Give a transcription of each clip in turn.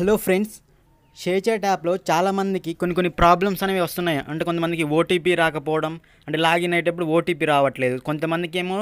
Hello friends, share chat యాప్లో చాలామందికి కొన్ని కొన్ని ప్రాబ్లమ్స్ అనేవి వస్తున్నాయి అంటే కొంతమందికి ఓటీపీ రాకపోవడం అంటే లాగిన్ అయ్యేటప్పుడు ఓటీపీ రావట్లేదు కొంతమందికి ఏమో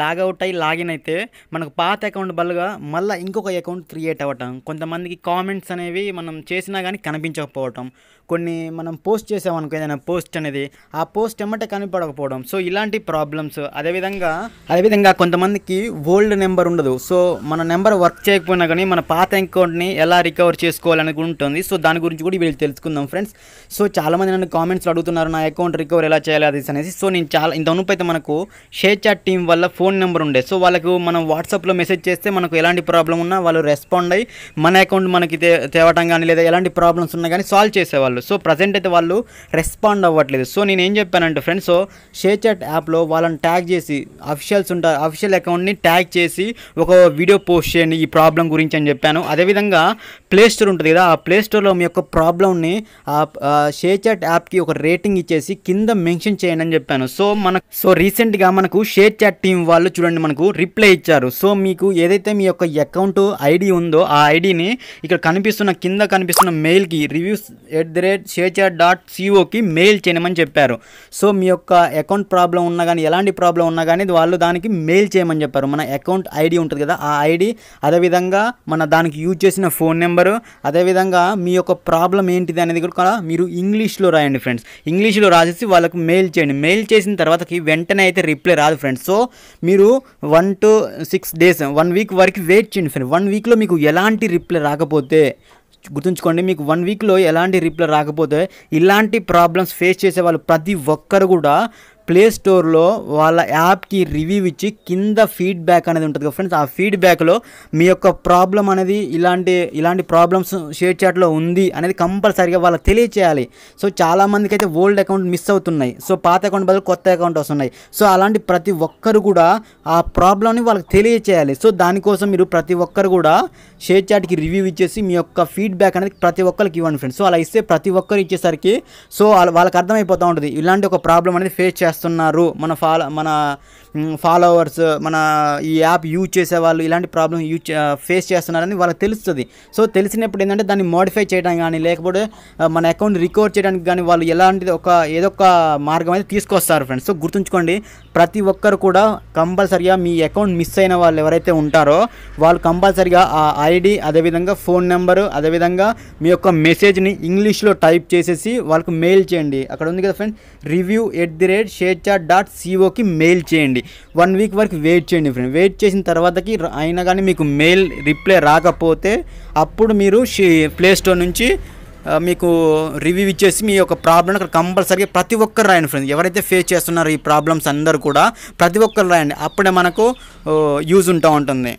లాగౌట్ అయ్యి లాగిన్ అయితే మనకు పాత అకౌంట్ బదులుగా మళ్ళీ ఇంకొక అకౌంట్ క్రియేట్ అవ్వటం కొంతమందికి కామెంట్స్ అనేవి మనం చేసినా కానీ కనిపించకపోవటం కొన్ని మనం పోస్ట్ చేసామనుకో ఏదైనా పోస్ట్ అనేది ఆ పోస్ట్ ఎమ్మటే కనిపడకపోవడం సో ఇలాంటి ప్రాబ్లమ్స్ అదేవిధంగా అదేవిధంగా కొంతమందికి ఓల్డ్ నెంబర్ ఉండదు సో మన నెంబర్ వర్క్ చేయకపోయినా కానీ మన పాత అకౌంట్ని ఎలా రికవర్ చేసుకోవాలని ఉంటుంది సో దాని గురించి కూడా వీళ్ళు తెలుసుకుందాం ఫ్రెండ్స్ సో చాలామంది నన్ను కామెంట్స్ అడుగుతున్నారు నా అకౌంట్ రికవర్ ఎలా చేయాలి అది అనేసి సో నేను చాలా ఇంత మునుపు అయితే మనకు షేర్ చాట్ టీం వల్ల ఫోన్ నెంబర్ ఉండే సో వాళ్ళకు మనం వాట్సాప్లో మెసేజ్ చేస్తే మనకు ఎలాంటి ప్రాబ్లం ఉన్నా వాళ్ళు రెస్పాండ్ అయ్యి మన అకౌంట్ మనకి తేవటం కానీ లేదా ఎలాంటి ప్రాబ్లమ్స్ ఉన్నా కానీ సాల్వ్ చేసేవాళ్ళు సో ప్రజెంట్ అయితే వాళ్ళు రెస్పాండ్ అవ్వట్లేదు సో నేను ఏం చెప్పానంటే ఫ్రెండ్స్ సో షేర్ చాట్ యాప్లో వాళ్ళని ట్యాగ్ చేసి అఫిషియల్స్ ఉంటారు అఫిషియల్ అకౌంట్ని ట్యాగ్ చేసి ఒక వీడియో పోస్ట్ చేయండి ఈ ప్రాబ్లం గురించి అని చెప్పాను అదేవిధంగా ప్లేస్టోర్ ఉంటుంది కదా ఆ ప్లేస్టోర్లో లో మీ యొక్క ప్రాబ్లమ్ని షేర్ చాట్ యాప్కి ఒక రేటింగ్ ఇచ్చేసి కింద మెన్షన్ చేయండి అని చెప్పాను సో మన సో రీసెంట్గా మనకు షేర్ చాట్ టీం వాళ్ళు చూడండి మనకు రిప్లై ఇచ్చారు సో మీకు ఏదైతే మీ యొక్క అకౌంట్ ఐడి ఉందో ఆ ఐడిని ఇక్కడ కనిపిస్తున్న కింద కనిపిస్తున్న మెయిల్కి reviews at the rate share chat dot సిఓకి మెయిల్ చేయమని చెప్పారు సో మీ యొక్క అకౌంట్ ప్రాబ్లం ఉన్నా కానీ ఎలాంటి ప్రాబ్లం ఉన్నా కానీ వాళ్ళు దానికి మెయిల్ చేయమని చెప్పారు మన అకౌంట్ ఐడి ఉంటుంది కదా ఆ ఐడి అదేవిధంగా మన దానికి యూజ్ చేసిన ఫోన్ నెంబరు అదేవిధంగా మీ మీ యొక్క ప్రాబ్లం ఏంటిది అనేది కూడా మీరు ఇంగ్లీష్లో రాయండి ఫ్రెండ్స్ ఇంగ్లీష్లో రాసేసి వాళ్ళకు మెయిల్ చేయండి మెయిల్ చేసిన తర్వాతకి వెంటనే అయితే రిప్లై రాదు ఫ్రెండ్స్ సో మీరు one two six days one week వరకు వెయిట్ చేయండి ఫ్రెండ్స్ వన్ వీక్లో మీకు ఎలాంటి రిప్లై రాకపోతే గుర్తుంచుకోండి మీకు వన్ వీక్లో ఎలాంటి రిప్లై రాకపోతే ఇలాంటి ప్రాబ్లమ్స్ ఫేస్ చేసే వాళ్ళు ప్రతి ఒక్కరు కూడా ప్లే స్టోర్లో వాళ్ళ యాప్కి రివ్యూ ఇచ్చి కింద ఫీడ్బ్యాక్ అనేది ఉంటుంది ఫ్రెండ్స్ ఆ ఫీడ్బ్యాక్లో మీ యొక్క ప్రాబ్లం అనేది ఇలాంటి ఇలాంటి ప్రాబ్లమ్స్ షేర్ చాట్లో ఉంది అనేది కంపల్సరీగా వాళ్ళకి తెలియచేయాలి సో చాలామందికి అయితే ఓల్డ్ అకౌంట్ మిస్ అవుతున్నాయి సో పాత అకౌంట్ బదులు కొత్త అకౌంట్ వస్తున్నాయి సో అలాంటి ప్రతి ఒక్కరు కూడా ఆ ప్రాబ్లమ్ని వాళ్ళకి తెలియచేయాలి సో దానికోసం మీరు ప్రతి ఒక్కరు కూడా షేర్ చాట్కి రివ్యూ ఇచ్చేసి మీ యొక్క ఫీడ్బ్యాక్ అనేది ప్రతి ఒక్కరికి ఇవ్వండి ఫ్రెండ్స్ సో అలా ఇస్తే ప్రతి ఒక్కరు ఇచ్చేసరికి సో వాళ్ళకి అర్థమైపోతూ ఉంటుంది ఇలాంటి ఒక ప్రాబ్లం అనేది ఫేస్ చేస్తారు చేస్తున్నారు మన ఫాలో మన ఫాలోవర్స్ మన ఈ యాప్ యూజ్ చేసే వాళ్ళు ఇలాంటి ప్రాబ్లమ్ యూజ్ ఫేస్ చేస్తున్నారని వాళ్ళకి తెలుస్తుంది సో తెలిసినప్పుడు ఏంటంటే దాన్ని మోడిఫై చేయడం కానీ లేకపోతే మన అకౌంట్ రికవర్ చేయడానికి కానీ వాళ్ళు ఎలాంటిది ఒక ఏదో ఒక మార్గం అయితే తీసుకొస్తారు ఫ్రెండ్స్ సో గుర్తుంచుకోండి ప్రతి ఒక్కరు కూడా కంపల్సరిగా మీ అకౌంట్ మిస్ అయిన వాళ్ళు ఎవరైతే ఉంటారో వాళ్ళు కంపల్సరిగా ఆ ఐడి అదేవిధంగా ఫోన్ నెంబరు అదేవిధంగా మీ యొక్క మెసేజ్ని ఇంగ్లీష్లో టైప్ చేసేసి వాళ్ళకు మెయిల్ చేయండి అక్కడ ఉంది కదా friend review at the rate share chat dot సిఓకి మెయిల్ చేయండి చేయండి వన్ వీక్ వరకు వెయిట్ చేయండి ఫ్రెండ్ వెయిట్ చేసిన తర్వాతకి అయినా కానీ మీకు మెయిల్ రిప్లై రాకపోతే అప్పుడు మీరు ప్లే స్టోర్ నుంచి మీకు రివ్యూ ఇచ్చేసి మీ యొక్క ప్రాబ్లం అక్కడ కంపల్సరీగా ప్రతి ఒక్కరు రాయండి ఫ్రెండ్స్ ఎవరైతే ఫేస్ చేస్తున్నారో ఈ ప్రాబ్లమ్స్ అందరు కూడా ప్రతి ఒక్కరు రాయండి అప్పుడే మనకు యూజ్ ఉంటా ఉంటుంది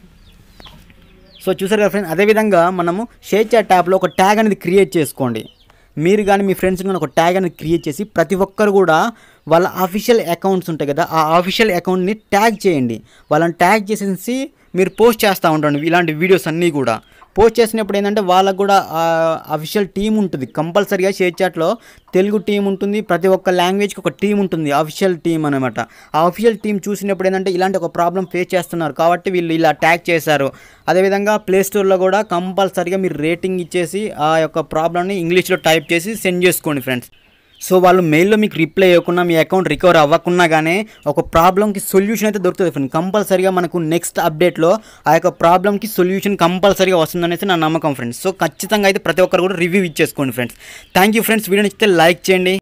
సో చూసారు కదా ఫ్రెండ్స్ అదేవిధంగా మనము షేర్ చాట్ ట్యాబ్లో ఒక ట్యాగ్ అనేది క్రియేట్ చేసుకోండి మీరు కానీ మీ ఫ్రెండ్స్ కానీ ఒక ట్యాగ్ అనేది క్రియేట్ చేసి ప్రతి ఒక్కరు కూడా వాళ్ళ అఫీషియల్ అకౌంట్స్ ఉంటాయి కదా ఆ అఫీషియల్ అకౌంట్ని ట్యాగ్ చేయండి వాళ్ళని ట్యాగ్ చేసేసి మీరు పోస్ట్ చేస్తూ ఉండండి ఇలాంటి వీడియోస్ అన్నీ కూడా పోస్ట్ చేసినప్పుడు ఏంటంటే వాళ్ళకు కూడా అఫీషియల్ టీం ఉంటుంది కంపల్సరీగా షేర్ చాట్లో తెలుగు టీం ఉంటుంది ప్రతి ఒక్క లాంగ్వేజ్కి ఒక టీం ఉంటుంది అఫీషియల్ టీం అనమాట ఆ అఫీషియల్ టీం చూసినప్పుడు ఏంటంటే ఇలాంటి ఒక ప్రాబ్లం ఫేస్ చేస్తున్నారు కాబట్టి వీళ్ళు ఇలా ట్యాగ్ చేశారు అదేవిధంగా ప్లేస్టోర్లో కూడా కంపల్సరీగా మీరు రేటింగ్ ఇచ్చేసి ఆ యొక్క ప్రాబ్లమ్ని ఇంగ్లీష్లో టైప్ చేసి సెండ్ చేసుకోండి ఫ్రెండ్స్ సో వాళ్ళు మెయిల్లో మీకు రిప్లై ఇవ్వకుండా మీ అకౌంట్ రికవర్ అవ్వకుండా కానీ ఒక ప్రాబ్లంకి సొల్యూషన్ అయితే దొరుకుతుంది ఫ్రెండ్ కంపల్సరీగా మనకు నెక్స్ట్ అప్డేట్లో ఆ యొక్క ప్రాబ్లంకి సొల్యూషన్ కంపల్సరీగా వస్తుందనేసి నా నమ్మకం ఫ్రెండ్స్ సో ఖచ్చితంగా అయితే ప్రతి ఒక్కరు కూడా రివ్యూ ఇచ్చేసుకోండి friends thank you friends video నచ్చితే లైక్ చేయండి